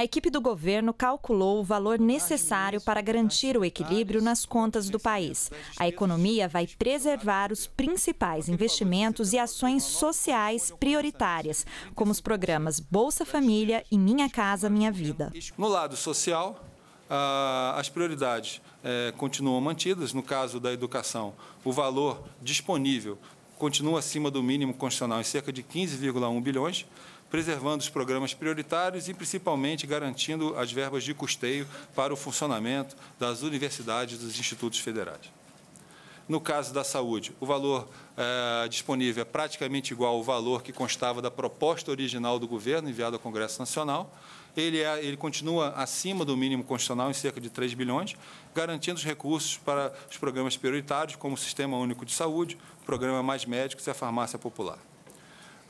a equipe do governo calculou o valor necessário para garantir o equilíbrio nas contas do país. A economia vai preservar os principais investimentos e ações sociais prioritárias, como os programas Bolsa Família e Minha Casa Minha Vida. No lado social, ah, as prioridades eh, continuam mantidas. No caso da educação, o valor disponível continua acima do mínimo constitucional em cerca de 15,1 bilhões preservando os programas prioritários e, principalmente, garantindo as verbas de custeio para o funcionamento das universidades e dos institutos federais. No caso da saúde, o valor é, disponível é praticamente igual ao valor que constava da proposta original do governo enviado ao Congresso Nacional. Ele, é, ele continua acima do mínimo constitucional em cerca de 3 bilhões, garantindo os recursos para os programas prioritários, como o Sistema Único de Saúde, o Programa Mais Médicos e a Farmácia Popular.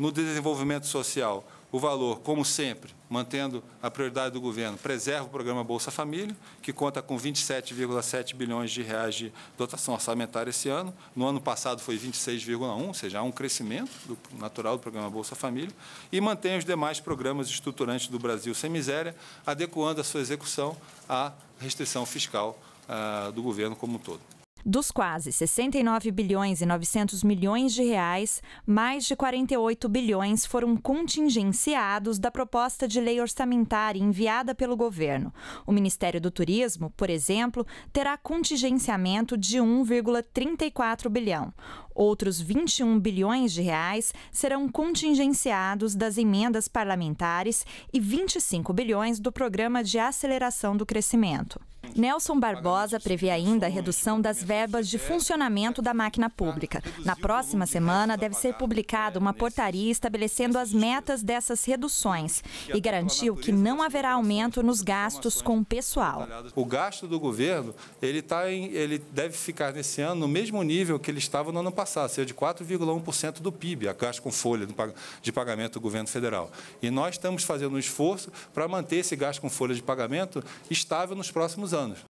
No desenvolvimento social, o valor, como sempre, mantendo a prioridade do governo, preserva o programa Bolsa Família, que conta com 27,7 bilhões de reais de dotação orçamentária esse ano. No ano passado foi 26,1, ou seja, há um crescimento natural do programa Bolsa Família, e mantém os demais programas estruturantes do Brasil sem miséria, adequando a sua execução à restrição fiscal ah, do governo como um todo. Dos quase 69 bilhões e 900 milhões de reais, mais de 48 bilhões foram contingenciados da proposta de lei orçamentária enviada pelo governo. O Ministério do Turismo, por exemplo, terá contingenciamento de 1,34 bilhão. Outros 21 bilhões de reais serão contingenciados das emendas parlamentares e 25 bilhões do programa de aceleração do crescimento. Nelson Barbosa prevê ainda a redução das verbas de funcionamento da máquina pública. Na próxima semana, deve ser publicada uma portaria estabelecendo as metas dessas reduções e garantiu que não haverá aumento nos gastos com o pessoal. O gasto do governo ele, tá em, ele deve ficar nesse ano no mesmo nível que ele estava no ano passado passar, ser de 4,1% do PIB, a caixa com folha de pagamento do governo federal. E nós estamos fazendo um esforço para manter esse gasto com folha de pagamento estável nos próximos anos.